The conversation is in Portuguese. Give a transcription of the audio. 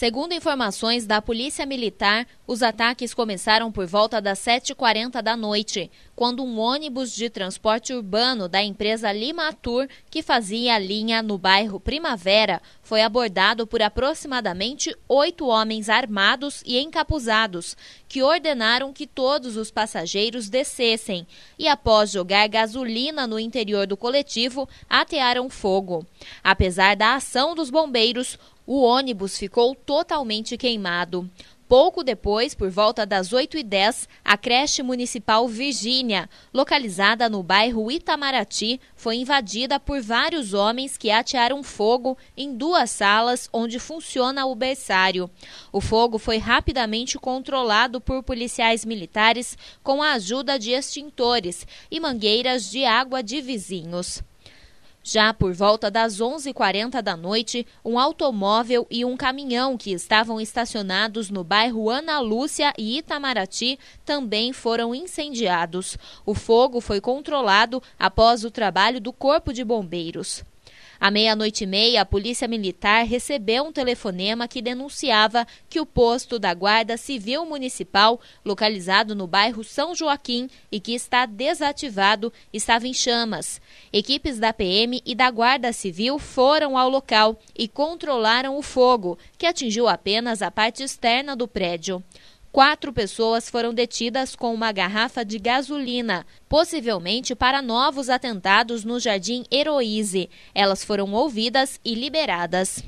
Segundo informações da Polícia Militar, os ataques começaram por volta das 7h40 da noite, quando um ônibus de transporte urbano da empresa Lima Tour, que fazia a linha no bairro Primavera, foi abordado por aproximadamente oito homens armados e encapuzados, que ordenaram que todos os passageiros descessem e, após jogar gasolina no interior do coletivo, atearam fogo. Apesar da ação dos bombeiros, o ônibus ficou totalmente queimado. Pouco depois, por volta das 8h10, a creche municipal Virgínia, localizada no bairro Itamaraty, foi invadida por vários homens que atearam fogo em duas salas onde funciona o berçário. O fogo foi rapidamente controlado por policiais militares com a ajuda de extintores e mangueiras de água de vizinhos. Já por volta das 11h40 da noite, um automóvel e um caminhão que estavam estacionados no bairro Ana Lúcia e Itamaraty também foram incendiados. O fogo foi controlado após o trabalho do Corpo de Bombeiros. À meia-noite e meia, a Polícia Militar recebeu um telefonema que denunciava que o posto da Guarda Civil Municipal, localizado no bairro São Joaquim e que está desativado, estava em chamas. Equipes da PM e da Guarda Civil foram ao local e controlaram o fogo, que atingiu apenas a parte externa do prédio. Quatro pessoas foram detidas com uma garrafa de gasolina, possivelmente para novos atentados no Jardim Heroíse. Elas foram ouvidas e liberadas.